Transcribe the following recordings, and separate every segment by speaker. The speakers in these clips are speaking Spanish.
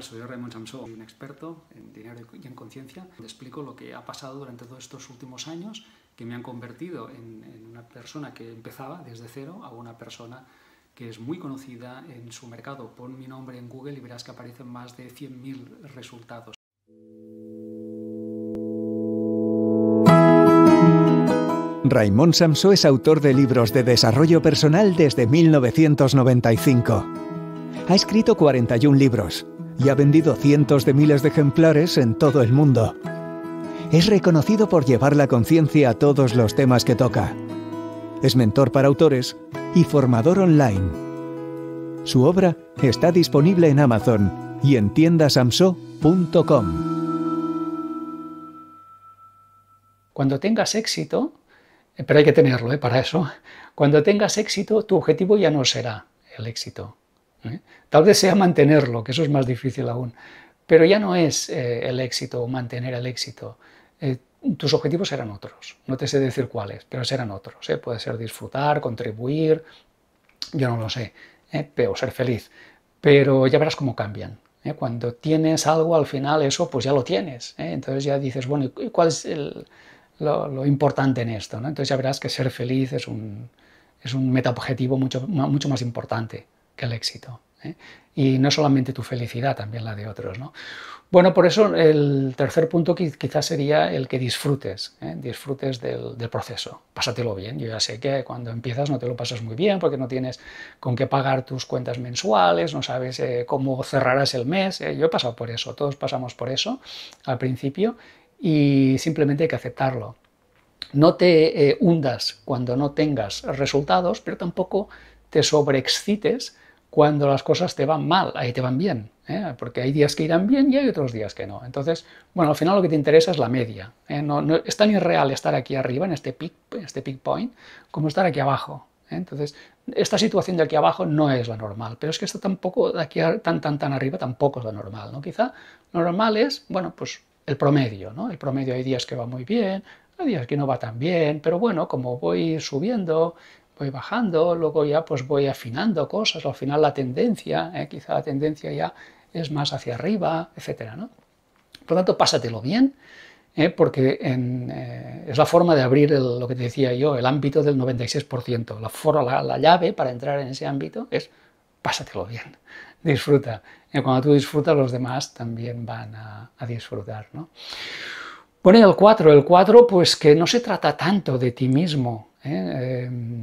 Speaker 1: Soy Raymond Samson, un experto en dinero y en conciencia. Te explico lo que ha pasado durante todos estos últimos años que me han convertido en, una persona que empezaba desde cero a una persona que es muy conocida en su mercado. Pon mi nombre en Google y verás que aparecen más de 100.000 resultados. Raymond Samson es autor de libros de desarrollo personal desde 1995. Ha escrito 41 libros, y ha vendido cientos de miles de ejemplares en todo el mundo. Es reconocido por llevar la conciencia a todos los temas que toca. Es mentor para autores y formador online. Su obra está disponible en Amazon y en tiendasamso.com. Cuando tengas éxito, pero hay que tenerlo ¿eh? para eso, cuando tengas éxito tu objetivo ya no será el éxito, ¿eh? Tal vez sea mantenerlo, que eso es más difícil aún, pero ya no es eh, el éxito o mantener el éxito. Eh, tus objetivos eran otros, no te sé decir cuáles, pero serán otros. Puede ser disfrutar, contribuir, yo no lo sé, pero ser feliz. Pero ya verás cómo cambian, cuando tienes algo, al final eso pues ya lo tienes. Entonces ya dices, bueno, cuál es lo, importante en esto? Entonces ya verás que ser feliz es un, es metaobjetivo mucho más importante que el éxito. ¿eh? Y no solamente tu felicidad, también la de otros. Bueno, por eso el tercer punto quizás sería el que disfrutes, ¿eh? disfrutes del, proceso, pásatelo bien. Yo ya sé que cuando empiezas no te lo pasas muy bien porque no tienes con qué pagar tus cuentas mensuales, no sabes eh, cómo cerrarás el mes. Yo he pasado por eso, todos pasamos por eso al principio y simplemente hay que aceptarlo. No te hundas cuando no tengas resultados, pero tampoco te sobreexcites cuando las cosas te van mal, ahí te van bien, ¿eh? porque hay días que irán bien y hay otros días que no. Entonces, bueno, al final lo que te interesa es la media. ¿eh? No, es tan irreal estar aquí arriba, en este pick este point, como estar aquí abajo. ¿eh? Entonces, esta situación de aquí abajo no es la normal, pero es que esta tampoco, de aquí tan, tan, tan arriba tampoco es la normal. ¿no? Quizá lo normal es, bueno, pues el promedio, ¿no? El promedio hay días que va muy bien, hay días que no va tan bien, pero bueno, como voy subiendo, voy bajando, luego ya pues voy afinando cosas, al final la tendencia, eh, quizá la tendencia ya es más hacia arriba, etc. Por lo tanto, pásatelo bien, eh, porque eh, es la forma de abrir lo que te decía yo, el ámbito del 96%. La, la, llave para entrar en ese ámbito es pásatelo bien, disfruta. y cuando tú disfrutas, los demás también van a, disfrutar. ¿no? Bueno, el 4, el 4 pues que no se trata tanto de ti mismo, ¿Eh? Em,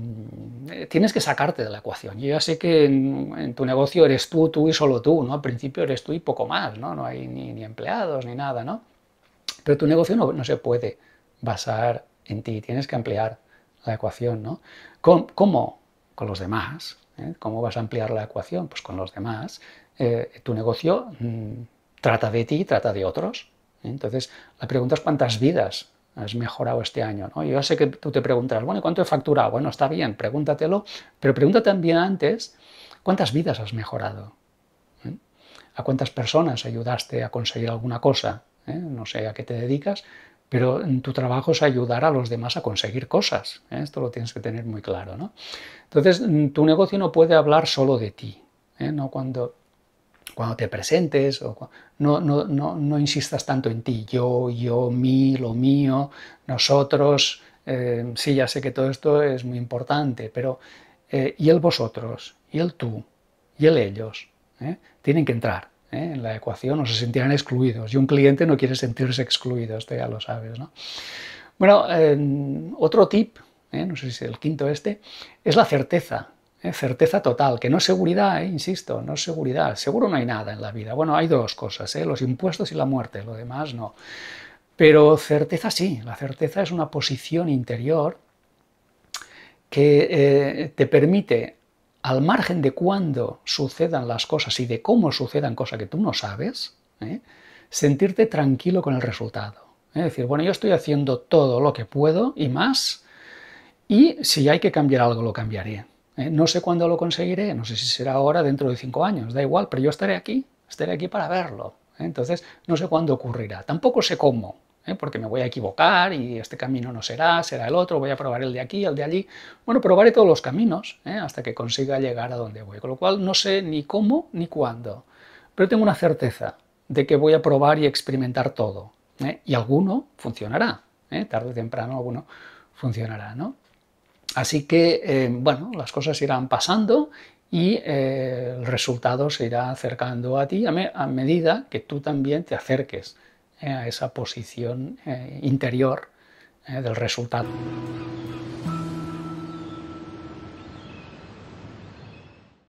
Speaker 1: tienes que sacarte de la ecuación. Yo ya sé que en, tu negocio eres tú, tú y solo tú, ¿no? Al principio eres tú y poco más, ¿no? No hay ni, empleados ni nada, ¿no? Pero tu negocio no, se puede basar en ti, tienes que ampliar la ecuación, ¿no? ¿Cómo? Con los demás. ¿eh? ¿Cómo vas a ampliar la ecuación? Pues con los demás. Eh, tu negocio mm, trata de ti, trata de otros. ¿eh? Entonces, la pregunta es cuántas vidas has mejorado este año. ¿no? Yo sé que tú te preguntas, bueno, cuánto he facturado? Bueno, está bien, pregúntatelo, pero pregúntate también antes, ¿cuántas vidas has mejorado? ¿Eh? ¿A cuántas personas ayudaste a conseguir alguna cosa? ¿Eh? No sé a qué te dedicas, pero tu trabajo es ayudar a los demás a conseguir cosas. ¿eh? Esto lo tienes que tener muy claro. ¿no? Entonces, mm, tu negocio no puede hablar solo de ti. No cuando cuando te presentes, o no, no, no, no, insistas tanto en ti, yo, yo, mí, lo mío, nosotros. Eh, sí, ya sé que todo esto es muy importante, pero eh, y el vosotros, y el tú, y el ellos, ¿Eh? tienen que entrar en la ecuación o se sentirán excluidos. Y un cliente no quiere sentirse excluido, esto ya lo sabes. ¿no? Bueno, otro tip, no sé si es el quinto este, es la certeza. Eh, certeza total, que no es seguridad, eh, insisto, no es seguridad. Seguro no hay nada en la vida. Bueno, hay dos cosas, eh, los impuestos y la muerte, lo demás no. Pero certeza sí, la certeza es una posición interior que te permite, al margen de cuándo sucedan las cosas y de cómo sucedan cosas que tú no sabes, sentirte tranquilo con el resultado. Es decir, bueno, yo estoy haciendo todo lo que puedo y más, y si hay que cambiar algo, lo cambiaré. Eh, no sé cuándo lo conseguiré, no sé si será ahora, dentro de cinco años, da igual, pero yo estaré aquí, estaré aquí para verlo. ¿eh? Entonces, no sé cuándo ocurrirá, tampoco sé cómo, ¿eh? porque me voy a equivocar y este camino no será, será el otro, voy a probar el de aquí, el de allí. Bueno, probaré todos los caminos hasta que consiga llegar a donde voy, con lo cual no sé ni cómo ni cuándo, pero tengo una certeza de que voy a probar y experimentar todo. Y alguno funcionará, tarde o temprano alguno funcionará, ¿no? Así que, eh, bueno, las cosas irán pasando y eh, el resultado se irá acercando a ti a, medida que tú también te acerques eh, a esa posición interior del resultado.